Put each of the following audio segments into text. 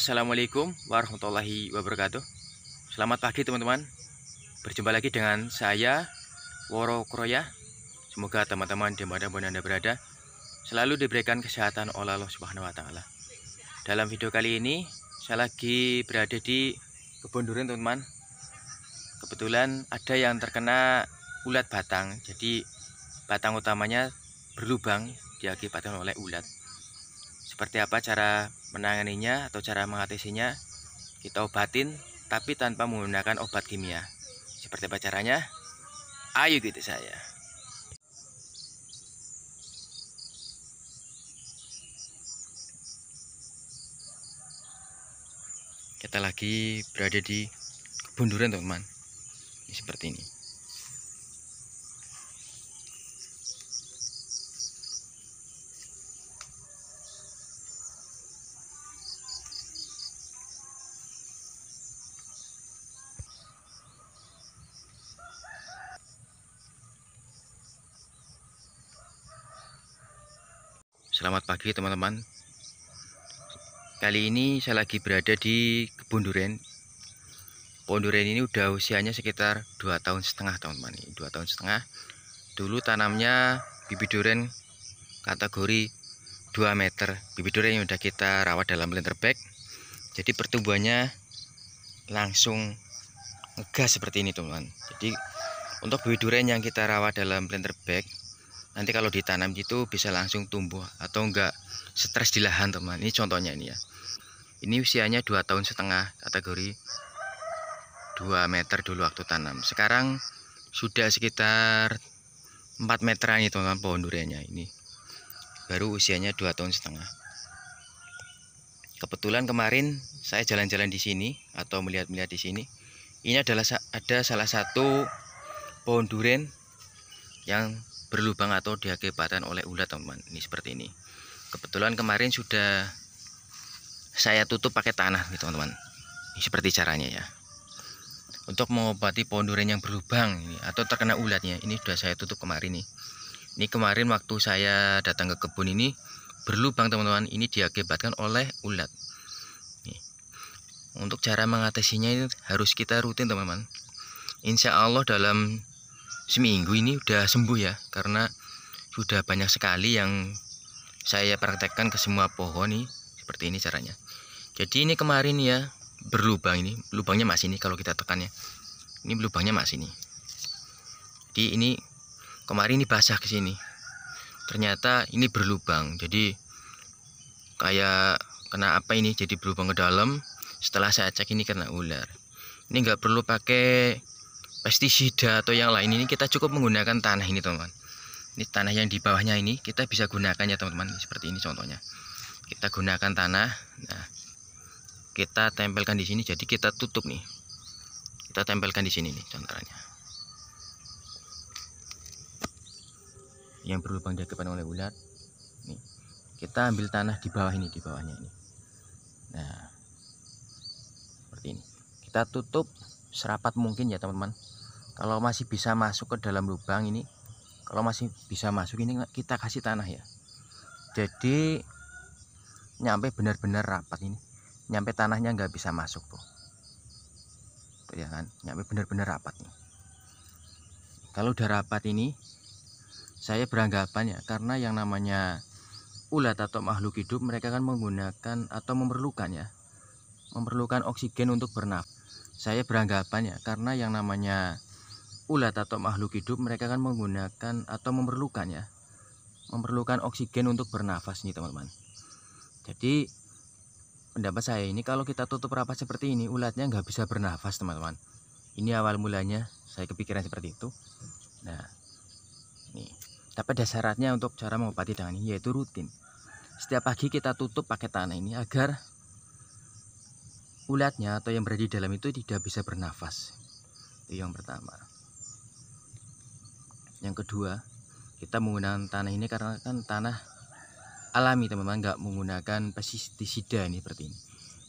Assalamualaikum warahmatullahi wabarakatuh Selamat pagi teman-teman Berjumpa lagi dengan saya Woro Kroya Semoga teman-teman di mana dimanapun anda berada Selalu diberikan kesehatan oleh Allah subhanahu wa ta'ala Dalam video kali ini Saya lagi berada di kebun durian teman-teman Kebetulan ada yang terkena ulat batang Jadi batang utamanya berlubang diakibatkan oleh ulat Seperti apa cara menanganinya atau cara mengatasinya kita obatin tapi tanpa menggunakan obat kimia. Seperti apa caranya? Ayo gitu saya. Kita lagi berada di kebunduran teman-teman. Seperti ini. Selamat pagi teman-teman Kali ini saya lagi berada di kebun durian Pohon durian ini udah usianya sekitar 2 tahun setengah teman-teman 2 tahun setengah Dulu tanamnya bibit durian kategori 2 meter Bibit durian yang udah kita rawat dalam blender bag Jadi pertumbuhannya langsung ngegas seperti ini teman-teman Jadi untuk bibit durian yang kita rawat dalam blender bag nanti kalau ditanam gitu bisa langsung tumbuh atau enggak stres di lahan teman ini contohnya ini ya ini usianya 2 tahun setengah kategori 2 meter dulu waktu tanam sekarang sudah sekitar 4 meter ini teman pohon duriannya ini baru usianya 2 tahun setengah kebetulan kemarin saya jalan-jalan di sini atau melihat-melihat di sini ini adalah ada salah satu pohon durian yang berlubang atau diakibatkan oleh ulat teman-teman ini seperti ini kebetulan kemarin sudah saya tutup pakai tanah gitu teman-teman ini seperti caranya ya untuk mengobati pohon durian yang berlubang ini atau terkena ulatnya ini sudah saya tutup kemarin nih ini kemarin waktu saya datang ke kebun ini berlubang teman-teman ini diakibatkan oleh ulat untuk cara mengatasinya ini harus kita rutin teman-teman Insya Allah dalam seminggu ini udah sembuh ya karena sudah banyak sekali yang saya praktekkan ke semua pohon nih seperti ini caranya jadi ini kemarin ya berlubang ini lubangnya masih ini kalau kita tekan ya ini lubangnya masih ini jadi ini kemarin ini basah ke sini ternyata ini berlubang jadi kayak kena apa ini jadi berlubang ke dalam setelah saya cek ini kena ular ini nggak perlu pakai pestisida atau yang lain ini kita cukup menggunakan tanah ini teman-teman ini tanah yang di bawahnya ini kita bisa gunakan ya teman-teman seperti ini contohnya kita gunakan tanah nah kita tempelkan di sini jadi kita tutup nih kita tempelkan di sini nih contohnya yang berlubang diakibatkan oleh ulat nih kita ambil tanah di bawah ini di bawahnya ini nah seperti ini kita tutup serapat mungkin ya teman-teman kalau masih bisa masuk ke dalam lubang ini kalau masih bisa masuk ini kita kasih tanah ya jadi nyampe benar-benar rapat ini nyampe tanahnya nggak bisa masuk tuh tuh ya kan nyampe benar-benar rapat nih kalau udah rapat ini saya beranggapan ya karena yang namanya ulat atau makhluk hidup mereka kan menggunakan atau memerlukan ya memerlukan oksigen untuk bernafas saya beranggapan ya karena yang namanya ulat atau makhluk hidup mereka kan menggunakan atau memerlukan ya memerlukan oksigen untuk bernafas nih teman-teman jadi pendapat saya ini kalau kita tutup rapat seperti ini ulatnya nggak bisa bernafas teman-teman ini awal mulanya saya kepikiran seperti itu nah ini tapi ada syaratnya untuk cara mengobati dengan ini yaitu rutin setiap pagi kita tutup pakai tanah ini agar ulatnya atau yang berada di dalam itu tidak bisa bernafas. Itu yang pertama. Yang kedua, kita menggunakan tanah ini karena kan tanah alami teman-teman nggak menggunakan pestisida ini seperti ini.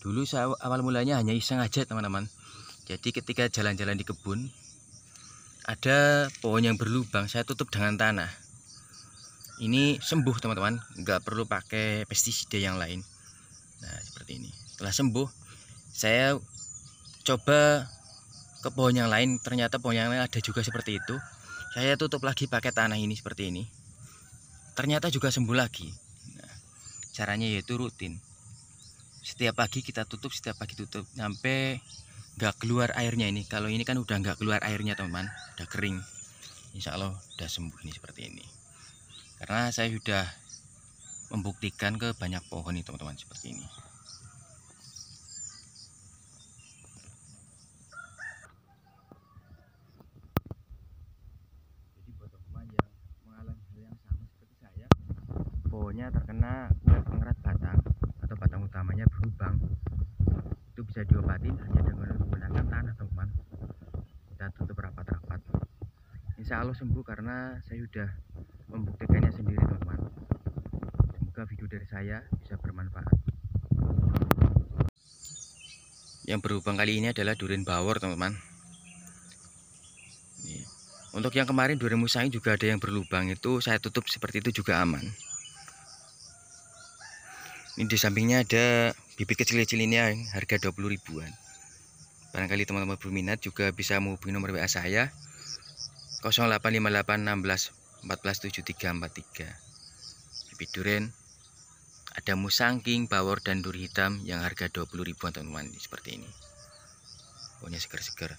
Dulu saya awal mulanya hanya iseng aja teman-teman. Jadi ketika jalan-jalan di kebun ada pohon yang berlubang saya tutup dengan tanah. Ini sembuh teman-teman, nggak perlu pakai pestisida yang lain. Nah seperti ini. Setelah sembuh saya coba ke pohon yang lain ternyata pohon yang lain ada juga seperti itu saya tutup lagi pakai tanah ini seperti ini ternyata juga sembuh lagi nah, caranya yaitu rutin setiap pagi kita tutup setiap pagi tutup sampai nggak keluar airnya ini kalau ini kan udah nggak keluar airnya teman udah kering Insya Allah udah sembuh ini seperti ini karena saya sudah membuktikan ke banyak pohon nih teman-teman seperti ini pohonnya terkena pengeras pengerat batang atau batang utamanya berlubang itu bisa diobatin hanya dengan menggunakan tanah teman kita tutup rapat-rapat insya Allah sembuh karena saya sudah membuktikannya sendiri teman semoga video dari saya bisa bermanfaat yang berlubang kali ini adalah durian bawor teman-teman untuk yang kemarin durian musang juga ada yang berlubang itu saya tutup seperti itu juga aman ini di sampingnya ada bibit kecil-kecil ini yang harga 20 ribuan barangkali teman-teman berminat juga bisa menghubungi nomor WA saya 0858 16 14 bibit durian ada musangking, bawor, dan duri hitam yang harga 20 ribuan teman-teman seperti ini pokoknya seger-seger.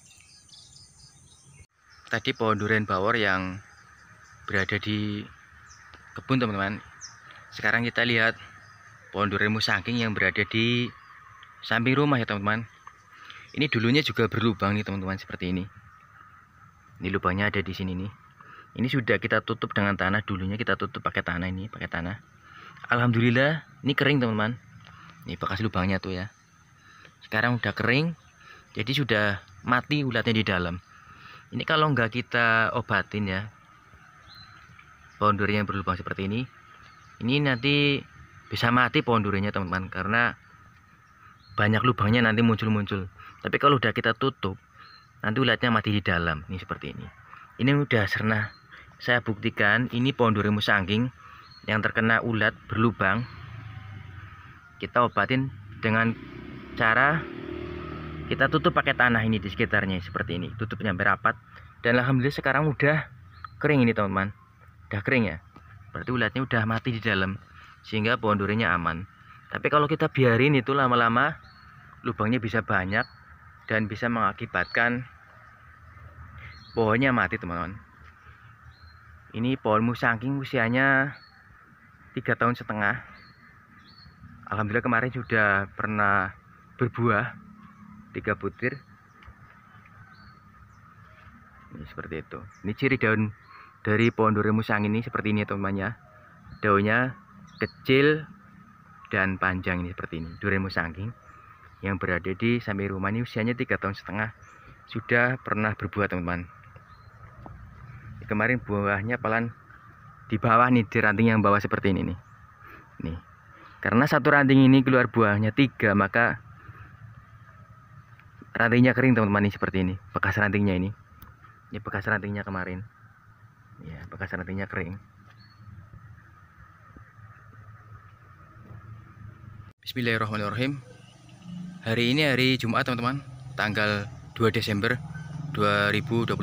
tadi pohon durian bawor yang berada di kebun teman-teman sekarang kita lihat pohon duremu saking yang berada di samping rumah ya teman-teman ini dulunya juga berlubang nih teman-teman seperti ini ini lubangnya ada di sini nih ini sudah kita tutup dengan tanah dulunya kita tutup pakai tanah ini pakai tanah Alhamdulillah ini kering teman-teman ini bekas lubangnya tuh ya sekarang udah kering jadi sudah mati ulatnya di dalam ini kalau nggak kita obatin ya pohon durinya yang berlubang seperti ini ini nanti bisa mati pohon durinya teman-teman karena banyak lubangnya nanti muncul-muncul tapi kalau udah kita tutup nanti ulatnya mati di dalam ini seperti ini ini udah serna saya buktikan ini pohon durimu musangking yang terkena ulat berlubang kita obatin dengan cara kita tutup pakai tanah ini di sekitarnya seperti ini tutupnya berapat dan alhamdulillah sekarang udah kering ini teman-teman udah kering ya berarti ulatnya udah mati di dalam sehingga pohon durinya aman tapi kalau kita biarin itu lama-lama lubangnya bisa banyak dan bisa mengakibatkan pohonnya mati teman-teman ini pohon musangking usianya tiga tahun setengah Alhamdulillah kemarin sudah pernah berbuah tiga butir ini seperti itu ini ciri daun dari pohon durimu sang ini seperti ini ya, temannya daunnya kecil dan panjang ini seperti ini Duremu Sangking yang berada di samping rumah ini usianya tiga tahun setengah sudah pernah berbuah teman-teman kemarin buahnya pelan di bawah nih di ranting yang bawah seperti ini nih nih karena satu ranting ini keluar buahnya tiga maka rantingnya kering teman-teman nih seperti ini bekas rantingnya ini ini bekas rantingnya kemarin ya bekas rantingnya kering Bismillahirrahmanirrahim Hari ini hari Jumat teman-teman Tanggal 2 Desember 2022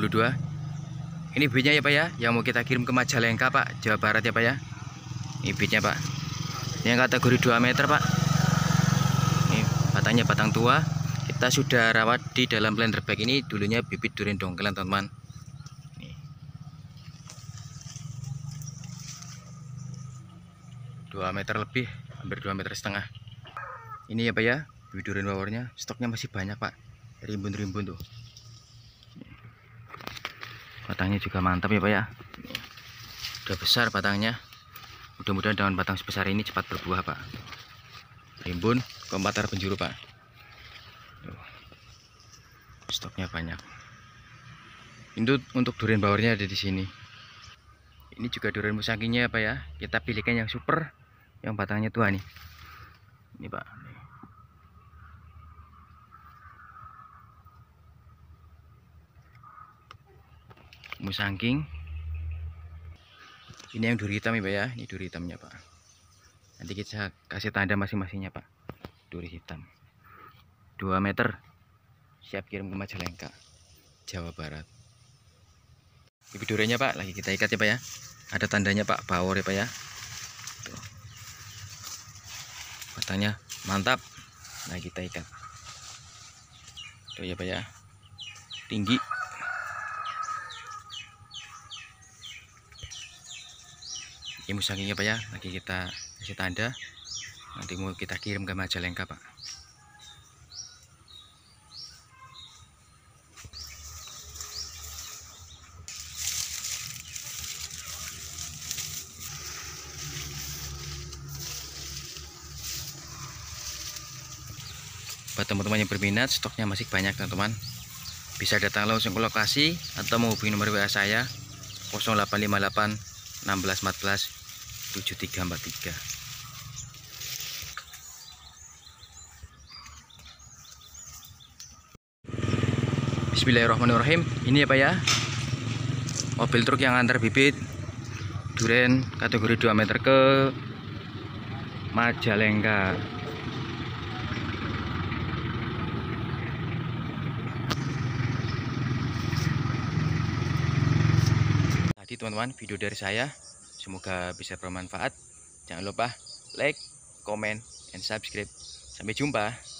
Ini bibitnya ya Pak ya Yang mau kita kirim ke Majalengka Pak Jawa Barat ya Pak ya Ini bibitnya Pak Ini yang kategori 2 meter Pak Ini batangnya batang tua Kita sudah rawat di dalam blender bag ini Dulunya bibit durian dongkelan teman-teman Dua meter lebih hampir dua meter setengah ini ya Pak ya bidurin bawarnya stoknya masih banyak Pak rimbun-rimbun tuh batangnya juga mantap ya Pak ya udah besar batangnya mudah-mudahan daun batang sebesar ini cepat berbuah Pak rimbun kompater penjuru Pak stoknya banyak itu untuk durian bawarnya ada di sini ini juga durian musanginya ya Pak ya kita pilihkan yang super yang batangnya tua nih ini Pak musangking ini yang duri hitam ya pak ya ini duri hitamnya pak nanti kita kasih tanda masing-masingnya pak duri hitam 2 meter siap kirim ke Majalengka Jawa Barat ini durinya pak lagi kita ikat ya pak ya ada tandanya pak bawor ya pak ya katanya batangnya mantap nah kita ikat Tuh ya pak ya tinggi ini musanginya Pak ya lagi kita kasih tanda nanti mau kita kirim ke Majalengka Pak buat teman-teman yang berminat stoknya masih banyak teman-teman bisa datang langsung ke lokasi atau menghubungi nomor WA saya 0858 16 14 73 43 Bismillahirrahmanirrahim ini apa ya mobil truk yang antar bibit duren kategori 2 meter ke Majalengka teman-teman video dari saya. Semoga bisa bermanfaat. Jangan lupa like, comment, and subscribe. Sampai jumpa.